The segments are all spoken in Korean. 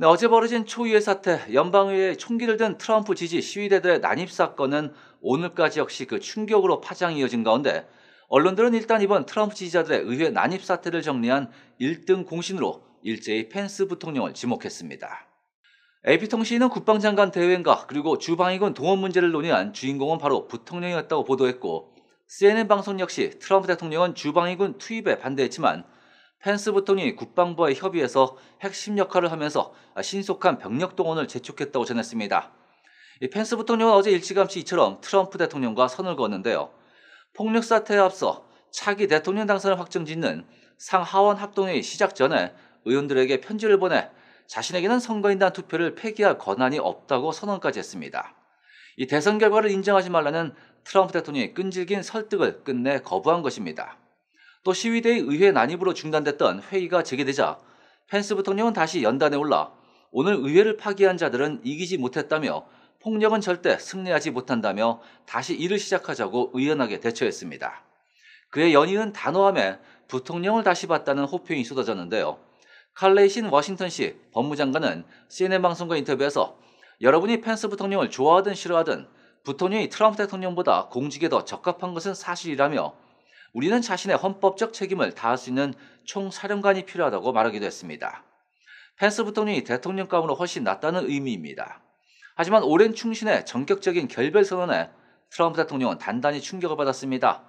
네, 어제 벌어진 초유의 사태, 연방의회 총기를 든 트럼프 지지 시위대들의 난입 사건은 오늘까지 역시 그 충격으로 파장이 이어진 가운데 언론들은 일단 이번 트럼프 지지자들의 의회 난입 사태를 정리한 1등 공신으로 일제히 펜스 부통령을 지목했습니다. AP통신은 국방장관 대회인가 그리고 주방위군 동원 문제를 논의한 주인공은 바로 부통령이었다고 보도했고 CNN 방송 역시 트럼프 대통령은 주방위군 투입에 반대했지만 펜스 부통이 국방부와 의 협의해서 핵심 역할을 하면서 신속한 병력 동원을 재촉했다고 전했습니다. 펜스 부통령은 어제 일찌감치 이처럼 트럼프 대통령과 선을 그었는데요. 폭력 사태에 앞서 차기 대통령 당선을 확정짓는 상하원 합동회의 시작 전에 의원들에게 편지를 보내 자신에게는 선거인단 투표를 폐기할 권한이 없다고 선언까지 했습니다. 이 대선 결과를 인정하지 말라는 트럼프 대통령의 끈질긴 설득을 끝내 거부한 것입니다. 또 시위대의 의회 난입으로 중단됐던 회의가 재개되자 펜스 부통령은 다시 연단에 올라 오늘 의회를 파기한 자들은 이기지 못했다며 폭력은 절대 승리하지 못한다며 다시 일을 시작하자고 의연하게 대처했습니다. 그의 연인은 단호함에 부통령을 다시 봤다는 호평이 쏟아졌는데요. 칼레이신 워싱턴시 법무장관은 CNN 방송과 인터뷰에서 여러분이 펜스 부통령을 좋아하든 싫어하든 부통령이 트럼프 대통령보다 공직에 더 적합한 것은 사실이라며 우리는 자신의 헌법적 책임을 다할 수 있는 총사령관이 필요하다고 말하기도 했습니다. 펜스 부통령이 대통령감으로 훨씬 낫다는 의미입니다. 하지만 오랜 충신의 전격적인 결별 선언에 트럼프 대통령은 단단히 충격을 받았습니다.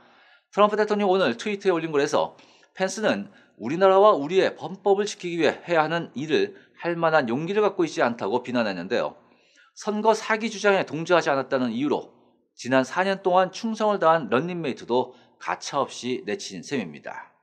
트럼프 대통령 오늘 트위터에 올린 글에서 펜스는 우리나라와 우리의 헌법을 지키기 위해 해야 하는 일을 할 만한 용기를 갖고 있지 않다고 비난했는데요. 선거 사기 주장에 동조하지 않았다는 이유로 지난 4년 동안 충성을 다한 런닝메이트도 가차없이 내친 셈입니다.